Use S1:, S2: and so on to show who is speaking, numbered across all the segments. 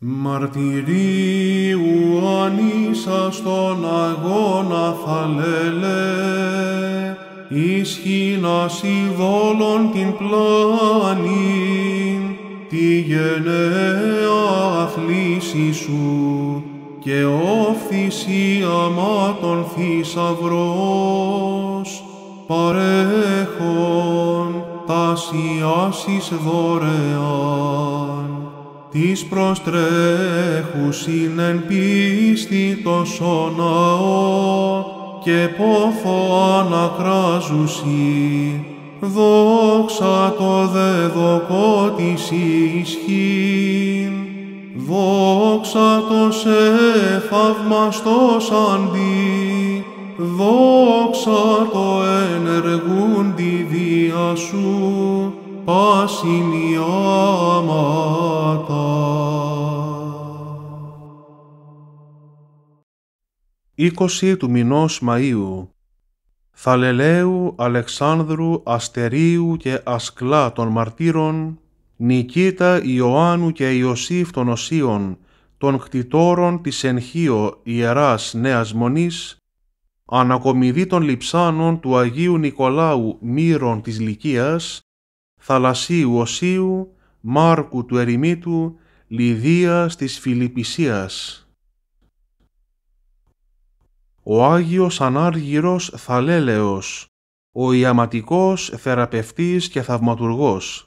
S1: Μαρτυρίου ανήσα στον αγώνα θα λέλε, ισχύνας ειδόλων την πλάνη, τη γενναία αθλήση σου και όφθηση τον θησαυρός, παρέχον τα σιάσεις δωρεάν της προστρέχουσιν ἐν πίστη το σώναο και πόθο ανακράζουσι. Δόξα το δοκό της ισχύν, δόξα το σε θαυμαστός αντί, δόξα το ενεργούν τη δία σου, 20
S2: Είκοσι του μηνός Μαΐου Θαλελαίου, Αλεξάνδρου, Αστερίου και Ασκλά των Μαρτύρων, Νικήτα Ιωάννου και Ιωσήφ των Οσίων, των κτητόρων της Ενχείο Ιεράς Νέας Μονής, ανακομιδή των λιψάνων του Αγίου Νικολάου Μύρων της Λυκίας, θαλασσίου Οσίου, Μάρκου του Ερημίτου, Λιδίας της Φιλιππισίας. Ο Άγιος Ανάργυρος Θαλέλεος, ο Ιαματικός Θεραπευτής και Θαυματουργός.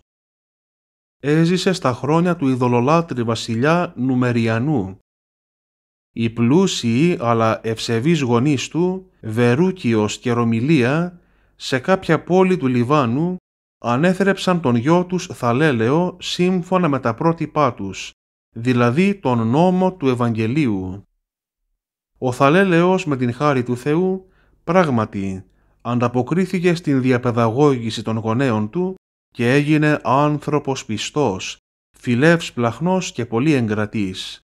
S2: Έζησε στα χρόνια του ειδωλολάτρη βασιλιά Νουμεριανού. Οι πλούσιοι αλλά ευσεβείς γονείς του, Βερούκιος και Ρωμιλία, σε κάποια πόλη του Λιβάνου, ανέθρεψαν τον γιο τους Θαλέλεο σύμφωνα με τα πρότυπά τους, δηλαδή τον νόμο του Ευαγγελίου. Ο Θαλέλεος με την χάρη του Θεού πράγματι ανταποκρίθηκε στην διαπαιδαγώγηση των γονέων του και έγινε άνθρωπος πιστός, φιλεύς πλαχνός και πολύ εγκρατής.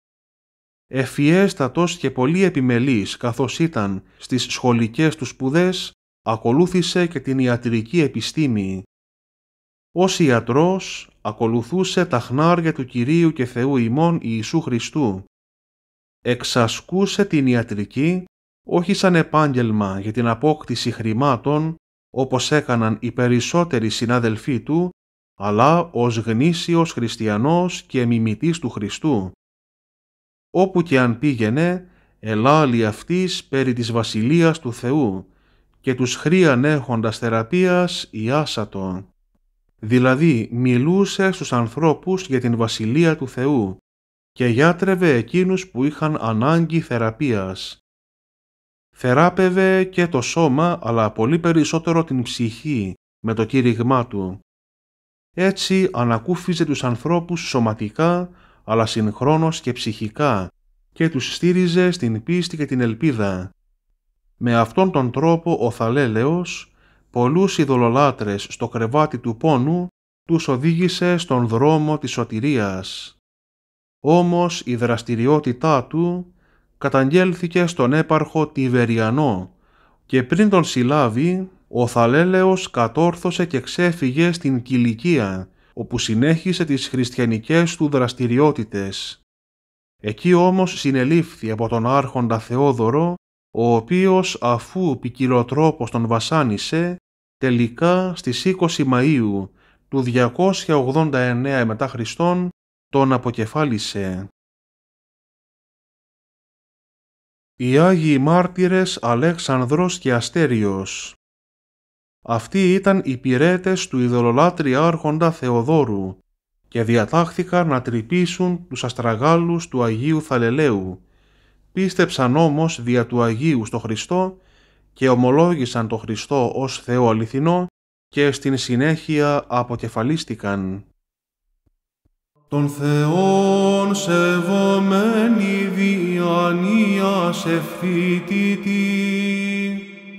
S2: Εφιέστατος και πολύ επιμελής καθώς ήταν στις σχολικές του σπουδές, ακολούθησε και την ιατρική επιστήμη ως ιατρός ακολουθούσε τα χνάρια του Κυρίου και Θεού ημών Ιησού Χριστού. Εξασκούσε την ιατρική όχι σαν επάγγελμα για την απόκτηση χρημάτων όπως έκαναν οι περισσότεροι συνάδελφοί του, αλλά ως γνήσιος χριστιανός και μιμητής του Χριστού. Όπου και αν πήγαινε, ελάλη αυτής περί της βασιλείας του Θεού και τους χρίαν έχοντας θεραπείας δηλαδή μιλούσε στους ανθρώπους για την Βασιλεία του Θεού και γιατρεύε εκείνους που είχαν ανάγκη θεραπείας. Θεράπευε και το σώμα, αλλά πολύ περισσότερο την ψυχή με το κήρυγμά του. Έτσι ανακούφιζε τους ανθρώπους σωματικά, αλλά συγχρόνως και ψυχικά και τους στήριζε στην πίστη και την ελπίδα. Με αυτόν τον τρόπο ο Θαλέλεος πολλούς ειδωλολάτρες στο κρεβάτι του πόνου τους οδήγησε στον δρόμο της σωτηρίας. Όμως η δραστηριότητά του καταγγέλθηκε στον έπαρχο Τιβεριανό και πριν τον συλλάβει ο Θαλέλεος κατόρθωσε και ξέφυγε στην Κιλικία όπου συνέχισε τις χριστιανικές του δραστηριότητες. Εκεί όμως συνελήφθη από τον άρχοντα Θεόδωρο ο οποίος αφού ποικιλοτρόπος τον βασάνισε Τελικά στις 20 Μαΐου του 289 μετά Χριστόν τον αποκεφάλισε. Οι Άγιοι Μάρτυρες Αλέξανδρος και Αστέριος Αυτοί ήταν οι πυρέτες του ειδωλολάτρια άρχοντα Θεοδόρου και διατάχθηκαν να τρυπήσουν τους αστραγάλους του Αγίου Θαλελαίου. Πίστεψαν όμως δια του Αγίου στο Χριστό και ομολόγησαν το Χριστό ως Θεό αληθινό και στην συνέχεια αποκεφαλίστηκαν.
S1: Τον Θεόν διανία σε φοιτητή,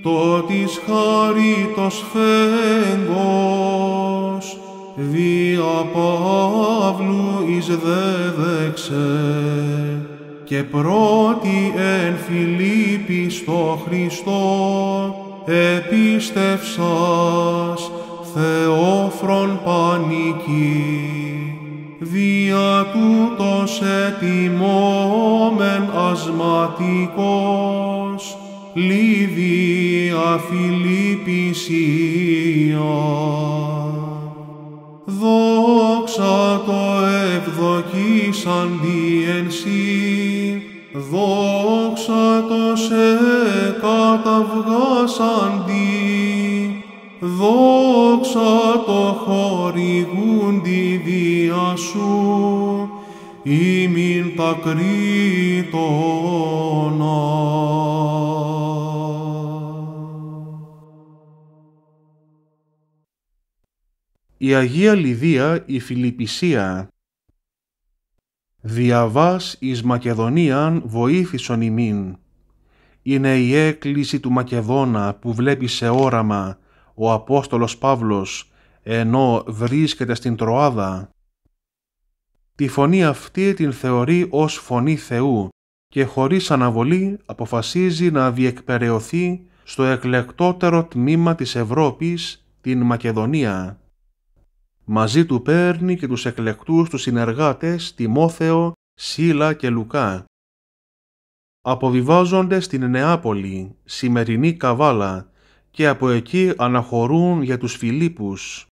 S1: το της χαρίτος φέγγος, δια Παύλου εις δέδεξε και πρώτη εν Φιλίππη στο Χριστό επίστευσας Θεόφρον πανική δια τούτος ετοιμόμεν ασματικός λίδια Φιλίππησία. Δόξα ευδοκίσαντι εν σύ. Δόξα το σε τη Δόξα το τη διά σου. Ημιν τα κρίτωνα.
S2: η Αγία Λιδία η Φιλιππισία διαβάς εις Μακεδονίαν βοήθησον ημίν. Είναι η έκκληση του Μακεδόνα που βλέπει σε όραμα ο Απόστολος Παύλος ενώ βρίσκεται στην Τροάδα. Τη φωνή αυτή την θεωρεί ως φωνή Θεού και χωρίς αναβολή αποφασίζει να διεκπεραιωθεί στο εκλεκτότερο τμήμα της Ευρώπης, την Μακεδονία. Μαζί του παίρνει και τους εκλεκτούς τους συνεργάτες Τιμόθεο, Σίλα και Λουκά. Αποβιβάζονται στην Νεάπολη, σημερινή Καβάλα, και από εκεί αναχωρούν για τους Φιλίππους.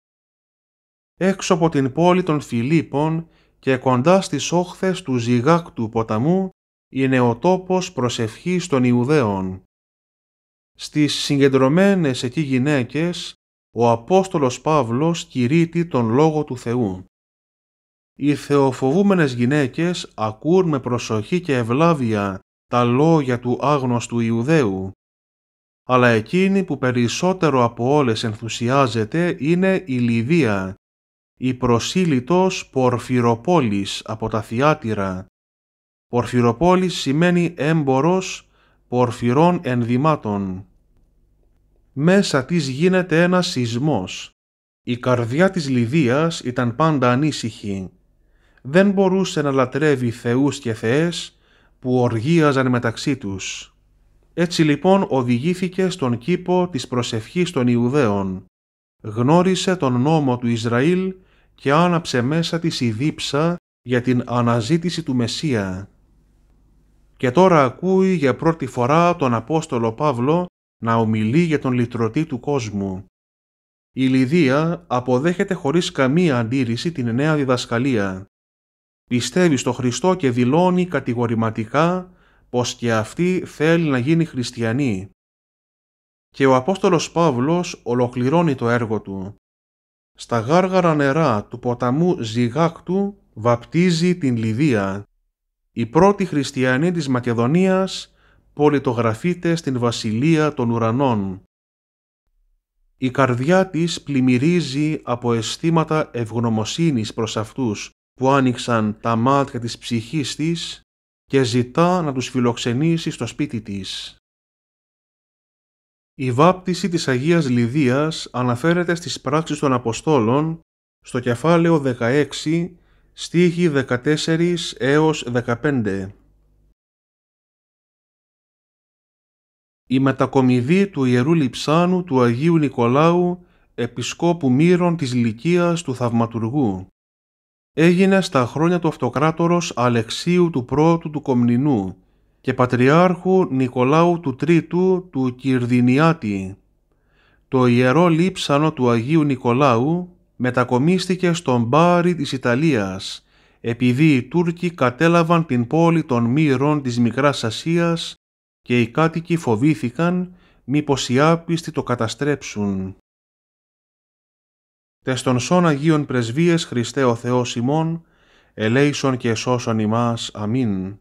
S2: Έξω από την πόλη των Φιλίππων και κοντά στις όχθες του Ζιγάκτου ποταμού είναι ο τόπος προσευχής των Ιουδαίων. Στις συγκεντρωμένες εκεί γυναίκες ο Απόστολος Παύλος κηρύττει τον Λόγο του Θεού. Οι θεοφοβούμενες γυναίκες ακούν με προσοχή και ευλάβεια τα λόγια του άγνωστου Ιουδαίου, αλλά εκείνη που περισσότερο από όλες ενθουσιάζεται είναι η Λιβία, η προσήλυτος Πορφυροπόλης από τα Θιάτυρα. Πορφυροπόλης σημαίνει έμπορος πορφυρών ενδυμάτων μέσα της γίνεται ένας σεισμός. Η καρδιά της Λιδίας ήταν πάντα ανήσυχη. Δεν μπορούσε να λατρεύει θεούς και θεές που οργίαζαν μεταξύ τους. Έτσι λοιπόν οδηγήθηκε στον κήπο της προσευχής των Ιουδαίων. Γνώρισε τον νόμο του Ισραήλ και άναψε μέσα της η δίψα για την αναζήτηση του Μεσσία. Και τώρα ακούει για πρώτη φορά τον Απόστολο Παύλο να ομιλεί για τον λυτρωτή του κόσμου. Η Λιδία αποδέχεται χωρίς καμία αντίρρηση την νέα διδασκαλία. Πιστεύει στο Χριστό και δηλώνει κατηγορηματικά πως και αυτή θέλει να γίνει χριστιανή. Και ο Απόστολος Παύλος ολοκληρώνει το έργο του. Στα γάργαρα νερά του ποταμού Ζιγάκτου βαπτίζει την Λιδία. Η πρώτη χριστιανή της Μακεδονίας πολιτογραφείται στην Βασιλεία των Ουρανών. Η καρδιά της πλημμυρίζει από αισθήματα ευγνωμοσύνης προς αυτούς που άνοιξαν τα μάτια της ψυχής της και ζητά να τους φιλοξενήσει στο σπίτι της. Η βάπτιση της Αγίας Λιδίας αναφέρεται στις πράξεις των Αποστόλων στο κεφάλαιο 16, στίχη 14 έως 15. η μετακομιδή του Ιερού Λιψάνου του Αγίου Νικολάου, Επισκόπου Μύρων της Λυκίας του Θαυματουργού. Έγινε στα χρόνια του Αυτοκράτορος Αλεξίου του Πρώτου του Κομνηνού και Πατριάρχου Νικολάου του Τρίτου του Κυρδινιάτη. Το Ιερό Λείψανο του Αγίου Νικολάου μετακομίστηκε στον Μπάρι της Ιταλίας, επειδή οι Τούρκοι κατέλαβαν την πόλη των Μύρων της Μικράς Ασίας και οι κάτοικοι φοβήθηκαν μήπως οι άπιστοι το καταστρέψουν. στον σών Αγίων Πρεσβείες Χριστέ ο Θεός ημών, ελέησον και σώσον ημάς. Αμήν.